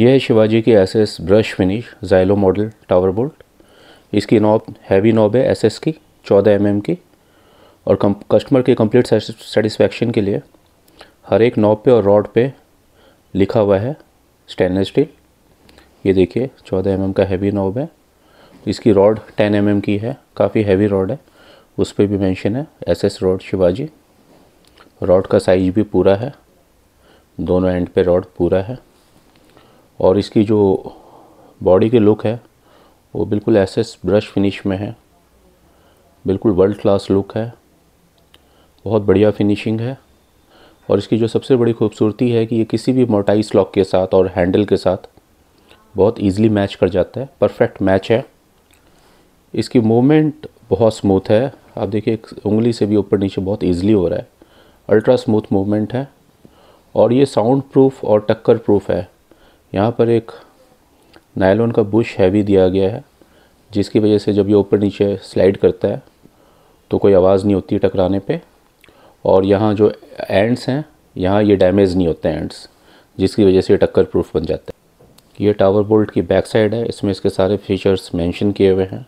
यह है शिवाजी की S S brush finish Xylo model tower bolt इसकी नॉब हैवी नॉब है एस एस की चौदह एम mm की और कम कस्टमर के कंप्लीट सेटिस्फेक्शन के लिए हर एक नॉब पे और रॉड पे लिखा हुआ है स्टेनलेस स्टील ये देखिए चौदह एम mm का हैवी नॉब है इसकी रॉड टेन एम mm की है काफ़ी हैवी रॉड है उस पर भी मेंशन है S S rod Shivaji rod का साइज भी पूरा है दोनों एंड पे रॉड पूरा है और इसकी जो बॉडी के लुक है वो बिल्कुल एस एस ब्रश फिनिश में है बिल्कुल वर्ल्ड क्लास लुक है बहुत बढ़िया फिनिशिंग है और इसकी जो सबसे बड़ी खूबसूरती है कि ये किसी भी मोटाइज लॉक के साथ और हैंडल के साथ बहुत इजीली मैच कर जाता है परफेक्ट मैच है इसकी मूवमेंट बहुत स्मूथ है आप देखिए एक उंगली से भी ऊपर नीचे बहुत इजीली हो रहा है अल्ट्रा स्मूथ मूवमेंट है और ये साउंड प्रूफ और टक्कर प्रूफ है यहाँ पर एक नायलॉन का बुश हैवी दिया गया है जिसकी वजह से जब ये ऊपर नीचे स्लाइड करता है तो कोई आवाज़ नहीं होती टकराने पे और यहाँ जो एंड्स हैं यहाँ ये डैमेज नहीं होते एंड्स जिसकी वजह से ये टक्कर प्रूफ बन जाता है ये टावर बोल्ट की बैक साइड है इसमें इसके सारे फीचर्स मेंशन किए हुए हैं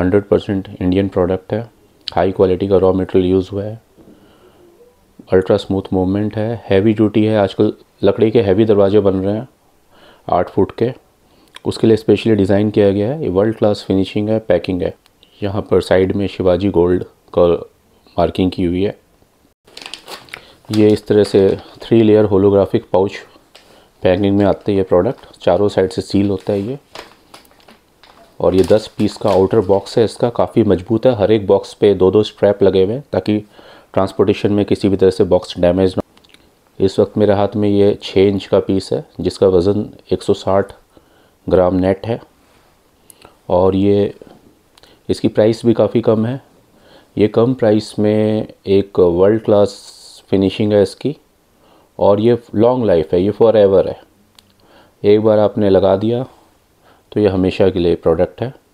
100% इंडियन प्रोडक्ट है हाई क्वालिटी का रॉ मटेरियल यूज़ हुआ है अल्ट्रा स्मूथ मूवमेंट है हैवी ड्यूटी है आजकल लकड़ी के हैवी दरवाजे बन रहे हैं आठ फुट के उसके लिए स्पेशली डिज़ाइन किया गया है ये वर्ल्ड क्लास फिनिशिंग है पैकिंग है यहाँ पर साइड में शिवाजी गोल्ड का मार्किंग की हुई है ये इस तरह से three layer holographic pouch packing में आते ये प्रोडक्ट चारों साइड से सील होता है ये और ये दस पीस का आउटर बॉक्स है इसका काफ़ी मजबूत है हर एक बॉक्स पे दो दो स्ट्रैप लगे हुए हैं ताकि ट्रांसपोर्टेशन में किसी भी तरह से बॉक्स डैमेज ना इस वक्त मेरे हाथ में ये छः इंच का पीस है जिसका वज़न 160 ग्राम नेट है और ये इसकी प्राइस भी काफ़ी कम है ये कम प्राइस में एक वर्ल्ड क्लास फिनिशिंग है इसकी और ये लॉन्ग लाइफ है ये फॉर एवर है एक बार आपने लगा दिया तो ये हमेशा के लिए प्रोडक्ट है